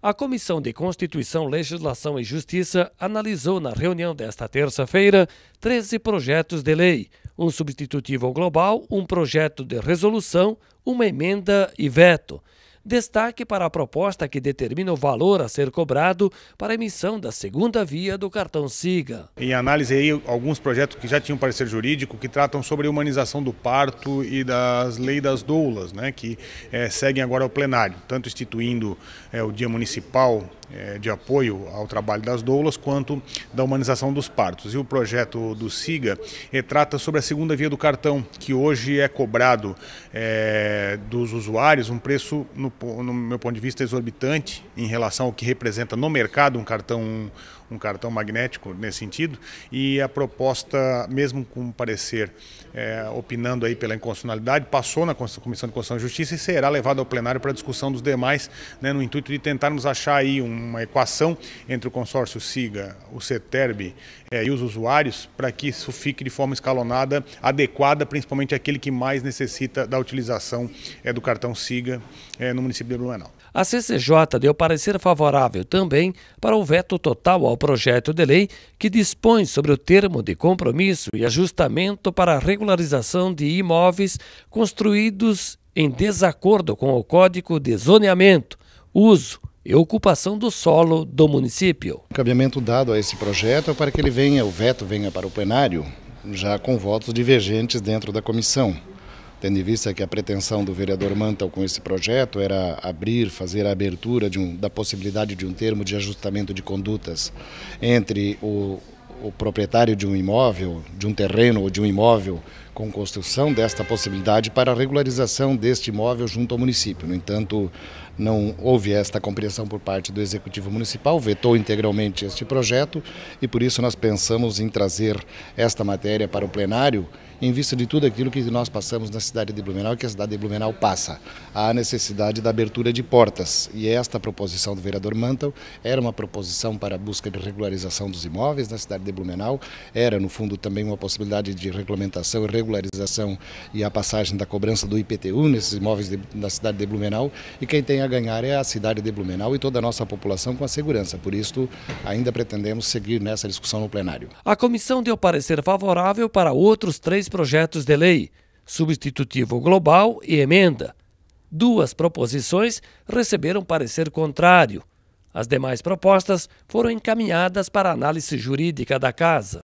A Comissão de Constituição, Legislação e Justiça analisou na reunião desta terça-feira 13 projetos de lei, um substitutivo global, um projeto de resolução, uma emenda e veto destaque para a proposta que determina o valor a ser cobrado para a emissão da segunda via do cartão SIGA. Em análise aí, alguns projetos que já tinham parecer jurídico que tratam sobre a humanização do parto e das leis das doulas, né, que é, seguem agora ao plenário, tanto instituindo é, o Dia Municipal eh, de apoio ao trabalho das doulas quanto da humanização dos partos. E o projeto do SIGA trata sobre a segunda via do cartão, que hoje é cobrado é, dos usuários um preço no no meu ponto de vista, exorbitante em relação ao que representa no mercado um cartão um cartão magnético nesse sentido. E a proposta, mesmo com parecer é, opinando aí pela inconstitucionalidade, passou na Comissão de Constituição e Justiça e será levado ao plenário para discussão dos demais, né, no intuito de tentarmos achar aí uma equação entre o consórcio SIGA, o CETERB é, e os usuários, para que isso fique de forma escalonada, adequada, principalmente aquele que mais necessita da utilização é, do cartão SIGA é, no município de Blumenau. A CCJ deu parecer favorável também para o veto total ao projeto de lei que dispõe sobre o termo de compromisso e ajustamento para a regularização de imóveis construídos em desacordo com o Código de Zoneamento, Uso e Ocupação do Solo do município. O cabeamento dado a esse projeto é para que ele venha, o veto venha para o plenário, já com votos divergentes dentro da comissão tendo em vista que a pretensão do vereador Mantel com esse projeto era abrir, fazer a abertura um, da possibilidade de um termo de ajustamento de condutas entre o, o proprietário de um imóvel, de um terreno ou de um imóvel com construção desta possibilidade para a regularização deste imóvel junto ao município. No entanto, não houve esta compreensão por parte do Executivo Municipal, vetou integralmente este projeto e por isso nós pensamos em trazer esta matéria para o plenário em vista de tudo aquilo que nós passamos na cidade de Blumenau e que a cidade de Blumenau passa. Há necessidade da abertura de portas e esta proposição do vereador Mantel era uma proposição para a busca de regularização dos imóveis na cidade de Blumenau, era no fundo também uma possibilidade de regulamentação e regularização e a passagem da cobrança do IPTU nesses imóveis de, na cidade de Blumenau e quem tem a ganhar é a cidade de Blumenau e toda a nossa população com a segurança. Por isso, ainda pretendemos seguir nessa discussão no plenário. A comissão deu parecer favorável para outros três projetos de lei, substitutivo global e emenda. Duas proposições receberam parecer contrário. As demais propostas foram encaminhadas para análise jurídica da Casa.